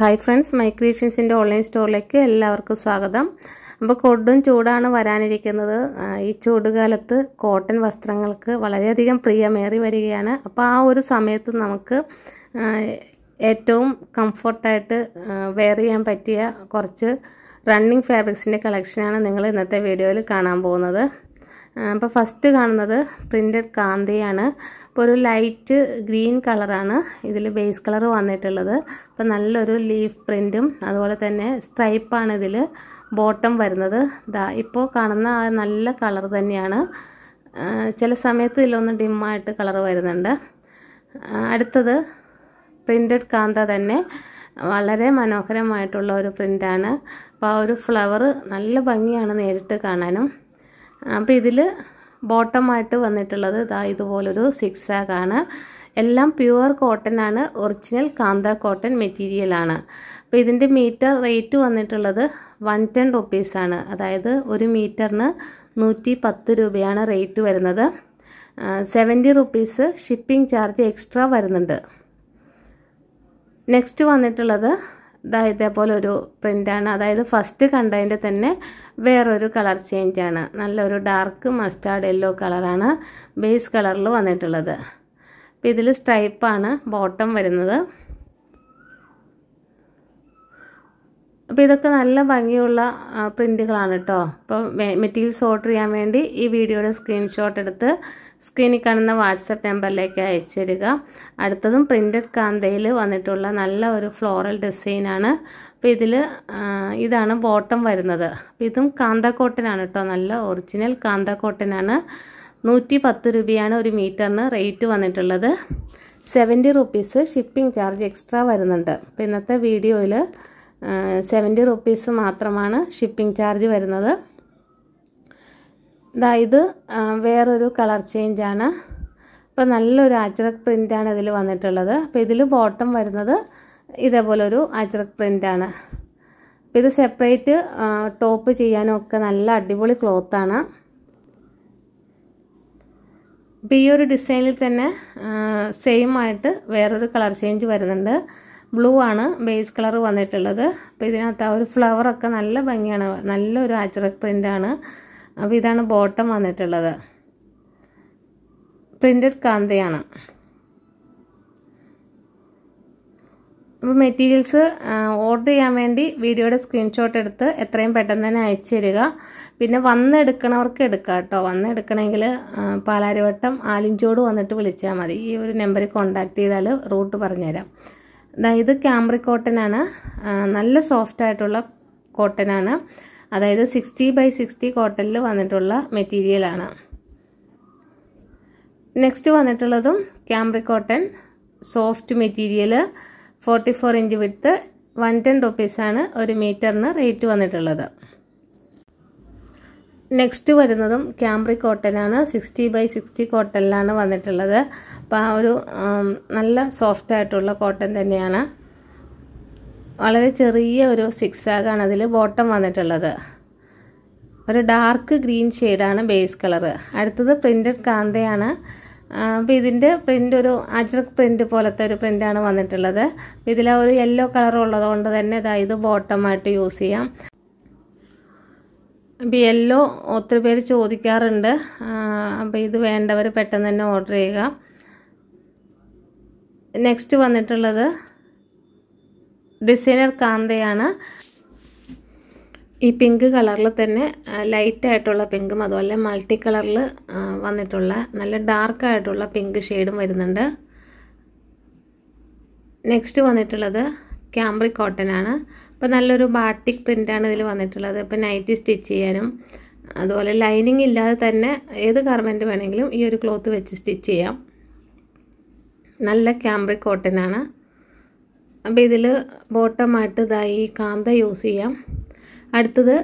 hi friends മൈക്രീഷൻസിൻ്റെ online സ്റ്റോറിലേക്ക് എല്ലാവർക്കും സ്വാഗതം അപ്പോൾ കൊടും ചൂടാണ് വരാനിരിക്കുന്നത് ഈ ചൂടുകാലത്ത് കോട്ടൺ വസ്ത്രങ്ങൾക്ക് വളരെയധികം പ്രിയമേറി വരികയാണ് അപ്പോൾ ആ ഒരു സമയത്ത് നമുക്ക് ഏറ്റവും കംഫർട്ടായിട്ട് വെയർ ചെയ്യാൻ പറ്റിയ കുറച്ച് റണ്ണിങ് ഫാബ്രിക്സിൻ്റെ കളക്ഷനാണ് നിങ്ങൾ ഇന്നത്തെ വീഡിയോയിൽ കാണാൻ പോകുന്നത് അപ്പോൾ ഫസ്റ്റ് കാണുന്നത് പ്രിൻറ്റഡ് കാന്തയാണ് അപ്പോൾ ഒരു ലൈറ്റ് ഗ്രീൻ കളറാണ് ഇതിൽ ബേസ് കളർ വന്നിട്ടുള്ളത് അപ്പോൾ നല്ലൊരു ലീഫ് പ്രിൻറ്റും അതുപോലെ തന്നെ സ്ട്രൈപ്പാണ് ഇതിൽ ബോട്ടം വരുന്നത് ദാ ഇപ്പോൾ കാണുന്ന ആ നല്ല കളർ തന്നെയാണ് ചില സമയത്ത് ഇതിലൊന്ന് ഡിമ്മായിട്ട് കളർ വരുന്നുണ്ട് അടുത്തത് പ്രിൻറ്റഡ് കാന്ത തന്നെ വളരെ മനോഹരമായിട്ടുള്ള ഒരു പ്രിൻ്റാണ് അപ്പോൾ ആ ഒരു ഫ്ലവർ നല്ല ഭംഗിയാണ് നേരിട്ട് കാണാനും അപ്പോൾ ഇതിൽ ബോട്ടമായിട്ട് വന്നിട്ടുള്ളത് ഇതാ ഇതുപോലൊരു സിക്സ് ആണ് എല്ലാം പ്യുവർ കോട്ടൺ ആണ് ഒറിജിനൽ കാന്ത കോട്ടൺ മെറ്റീരിയലാണ് അപ്പോൾ ഇതിൻ്റെ മീറ്റർ റേറ്റ് വന്നിട്ടുള്ളത് വൺ ടെൻ റുപ്പീസാണ് അതായത് ഒരു മീറ്ററിന് നൂറ്റി പത്ത് രൂപയാണ് റേറ്റ് വരുന്നത് seventy rupees shipping charge extra വരുന്നുണ്ട് നെക്സ്റ്റ് വന്നിട്ടുള്ളത് ഇതാ ഇതേപോലെ ഒരു പ്രിൻ്റാണ് അതായത് ഫസ്റ്റ് കണ്ടതിൻ്റെ തന്നെ വേറൊരു കളർ ചേഞ്ചാണ് നല്ലൊരു ഡാർക്ക് മസ്റ്റാർഡ് യെല്ലോ കളറാണ് ബേസ് കളറിൽ വന്നിട്ടുള്ളത് അപ്പോൾ ഇതിൽ സ്ട്രൈപ്പാണ് ബോട്ടം വരുന്നത് അപ്പോൾ ഇതൊക്കെ നല്ല ഭംഗിയുള്ള പ്രിൻറ്റുകളാണ് കേട്ടോ അപ്പോൾ മെറ്റീരിയൽസ് ഓർഡർ ചെയ്യാൻ വേണ്ടി ഈ വീഡിയോയുടെ സ്ക്രീൻഷോട്ട് എടുത്ത് സ്ക്രീനിൽ കാണുന്ന വാട്സപ്പ് നമ്പറിലേക്ക് അയച്ചുതരിക അടുത്തതും പ്രിൻറ്റഡ് കാന്തയിൽ വന്നിട്ടുള്ള നല്ല ഒരു ഫ്ലോറൽ ഡിസൈനാണ് അപ്പോൾ ഇതിൽ ഇതാണ് ബോട്ടം വരുന്നത് അപ്പോൾ ഇതും കാന്ത കോട്ടനാണ് കേട്ടോ നല്ല ഒറിജിനൽ കാന്ത കോട്ടനാണ് നൂറ്റി പത്ത് രൂപയാണ് ഒരു മീറ്ററിന് റേറ്റ് വന്നിട്ടുള്ളത് seventy rupees shipping charge extra വരുന്നുണ്ട് അപ്പോൾ ഇന്നത്തെ വീഡിയോയിൽ സെവൻറ്റി റുപ്പീസ് മാത്രമാണ് ഷിപ്പിംഗ് ചാർജ് വരുന്നത് ഇതാ ഇത് വേറൊരു കളർ ചേഞ്ചാണ് അപ്പോൾ നല്ലൊരു ആച്ചറക് പ്രിൻ്റാണ് ഇതിൽ വന്നിട്ടുള്ളത് അപ്പോൾ ഇതിൽ ബോട്ടം വരുന്നത് ഇതേപോലെ ഒരു ആച്ചറക് പ്രിൻ്റാണ് അപ്പോൾ ഇത് സെപ്പറേറ്റ് ടോപ്പ് ചെയ്യാനും ഒക്കെ നല്ല അടിപൊളി ക്ലോത്താണ് അപ്പോൾ ഈ ഒരു ഡിസൈനിൽ തന്നെ സെയിം ആയിട്ട് വേറൊരു കളർ ചേഞ്ച് വരുന്നുണ്ട് ബ്ലൂ ആണ് ബേസ് കളർ വന്നിട്ടുള്ളത് അപ്പോൾ ഇതിനകത്ത് ആ ഒരു ഫ്ലവറൊക്കെ നല്ല ഭംഗിയാണ് നല്ലൊരു ആച്ചറക് പ്രിൻ്റാണ് അപ്പം ഇതാണ് ബോട്ടം വന്നിട്ടുള്ളത് പ്രിൻറ്റഡ് കാന്തയാണ് അപ്പോൾ മെറ്റീരിയൽസ് ഓർഡർ ചെയ്യാൻ വേണ്ടി വീഡിയോയുടെ സ്ക്രീൻഷോട്ട് എടുത്ത് എത്രയും പെട്ടെന്ന് തന്നെ അയച്ചു തരിക പിന്നെ വന്നെടുക്കണവർക്ക് എടുക്കാം കേട്ടോ വന്നെടുക്കണമെങ്കിൽ പാലാരിവട്ടം ആലിഞ്ചോട് വന്നിട്ട് വിളിച്ചാൽ മതി ഈ ഒരു നമ്പറിൽ കോണ്ടാക്ട് ചെയ്താൽ റൂട്ട് പറഞ്ഞുതരാം ഇത് ക്യാമ്പ്രി കോട്ടനാണ് നല്ല സോഫ്റ്റ് ആയിട്ടുള്ള കോട്ടനാണ് അതായത് സിക്സ്റ്റി ബൈ സിക്സ്റ്റി കോട്ടണിൽ വന്നിട്ടുള്ള മെറ്റീരിയലാണ് നെക്സ്റ്റ് വന്നിട്ടുള്ളതും cambric cotton soft material forty four inch width one ten റുപ്പീസാണ് ഒരു മീറ്ററിന് റേറ്റ് വന്നിട്ടുള്ളത് നെക്സ്റ്റ് വരുന്നതും ക്യാമ്പ്രി കോട്ടനാണ് സിക്സ്റ്റി ബൈ സിക്സ്റ്റി കോട്ടനിലാണ് വന്നിട്ടുള്ളത് അപ്പോൾ ആ ഒരു നല്ല സോഫ്റ്റ് ആയിട്ടുള്ള കോട്ടൺ തന്നെയാണ് വളരെ ചെറിയ ഒരു സിക്സാഗാണ് അതിൽ ബോട്ടം വന്നിട്ടുള്ളത് ഒരു ഡാർക്ക് ഗ്രീൻ ഷെയ്ഡാണ് ബേസ് കളറ് അടുത്തത് പ്രിൻറ്റഡ് കാന്തയാണ് അപ്പോൾ ഇതിൻ്റെ പ്രിൻ്റ് ഒരു അജ്രക് പ്രിൻ്റ് പോലത്തെ ഒരു പ്രിൻ്റാണ് വന്നിട്ടുള്ളത് ഇതിൽ ഒരു യെല്ലോ കളർ ഉള്ളത് കൊണ്ട് തന്നെ ഇതായത് ഇത് ബോട്ടമായിട്ട് യൂസ് ചെയ്യാം അപ്പം യെല്ലോ ഒത്തിരി പേര് ചോദിക്കാറുണ്ട് അപ്പോൾ ഇത് വേണ്ടവർ പെട്ടെന്ന് തന്നെ ഓർഡർ ചെയ്യുക നെക്സ്റ്റ് വന്നിട്ടുള്ളത് ഡിസൈനർ കാന്തയാണ് ഈ പിങ്ക് കളറിൽ തന്നെ ലൈറ്റായിട്ടുള്ള പിങ്കും അതുപോലെ മൾട്ടി കളറിൽ വന്നിട്ടുള്ള നല്ല ഡാർക്കായിട്ടുള്ള പിങ്ക് ഷെയ്ഡും വരുന്നുണ്ട് നെക്സ്റ്റ് വന്നിട്ടുള്ളത് ക്യാമ്പ്രി കോട്ടൺ ആണ് അപ്പോൾ നല്ലൊരു ബാട്ടിക് പ്രിൻ്റാണ് ഇതിൽ വന്നിട്ടുള്ളത് ഇപ്പോൾ നൈറ്റി സ്റ്റിച്ച് ചെയ്യാനും അതുപോലെ ലൈനിങ് ഇല്ലാതെ തന്നെ ഏത് ഗാർമെൻറ്റ് വേണമെങ്കിലും ഈ ഒരു ക്ലോത്ത് വെച്ച് സ്റ്റിച്ച് ചെയ്യാം നല്ല ക്യാമ്പ്രി കോട്ടൺ ആണ് അപ്പോൾ ഇതിൽ ബോട്ടമായിട്ട് ഇതായി കാന്ത യൂസ് ചെയ്യാം അടുത്തത്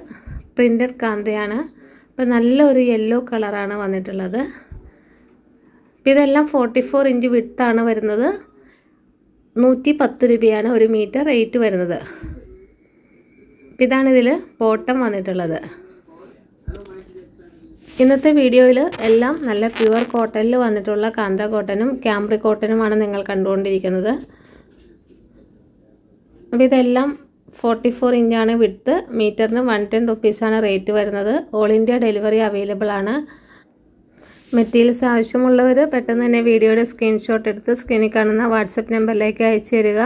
പ്രിൻറ്റഡ് കാന്തയാണ് അപ്പോൾ നല്ലൊരു യെല്ലോ കളറാണ് വന്നിട്ടുള്ളത് ഇതെല്ലാം ഫോർട്ടി ഫോർ ഇഞ്ച് വിട്ടാണ് വരുന്നത് നൂറ്റി പത്ത് രൂപയാണ് ഒരു മീറ്റർ റേറ്റ് വരുന്നത് ഇതാണ് ഇതിൽ ബോട്ടം വന്നിട്ടുള്ളത് ഇന്നത്തെ വീഡിയോയിൽ എല്ലാം നല്ല പ്യുവർ കോട്ടണിൽ വന്നിട്ടുള്ള കാന്ത കോട്ടനും ക്യാമ്പ്രി കോട്ടനുമാണ് നിങ്ങൾ കണ്ടുകൊണ്ടിരിക്കുന്നത് അപ്പോൾ ഇതെല്ലാം ഫോർട്ടി ഫോർ ഇഞ്ചാണ് വിട്ട് മീറ്ററിന് വൺ ടെൻ റുപ്പീസാണ് റേറ്റ് വരുന്നത് ഓൾ ഇന്ത്യ ഡെലിവറി അവൈലബിൾ ആണ് മെറ്റീരിയൽസ് ആവശ്യമുള്ളവർ പെട്ടെന്ന് തന്നെ വീഡിയോയുടെ സ്ക്രീൻഷോട്ട് എടുത്ത് സ്ക്രീനിൽ കാണുന്ന വാട്സപ്പ് നമ്പറിലേക്ക് അയച്ചു തരിക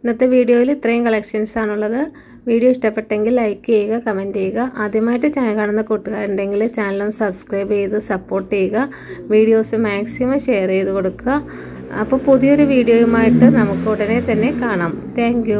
ഇന്നത്തെ വീഡിയോയിൽ ഇത്രയും കളക്ഷൻസ് ആണുള്ളത് വീഡിയോ ഇഷ്ടപ്പെട്ടെങ്കിൽ ലൈക്ക് ചെയ്യുക കമൻറ്റ് ചെയ്യുക ആദ്യമായിട്ട് ചാനൽ കാണുന്ന കൂട്ടുകാരുണ്ടെങ്കിൽ ചാനലും സബ്സ്ക്രൈബ് ചെയ്ത് സപ്പോർട്ട് ചെയ്യുക വീഡിയോസ് മാക്സിമം ഷെയർ ചെയ്ത് കൊടുക്കുക അപ്പോൾ പുതിയൊരു വീഡിയോയുമായിട്ട് നമുക്ക് ഉടനെ തന്നെ കാണാം താങ്ക്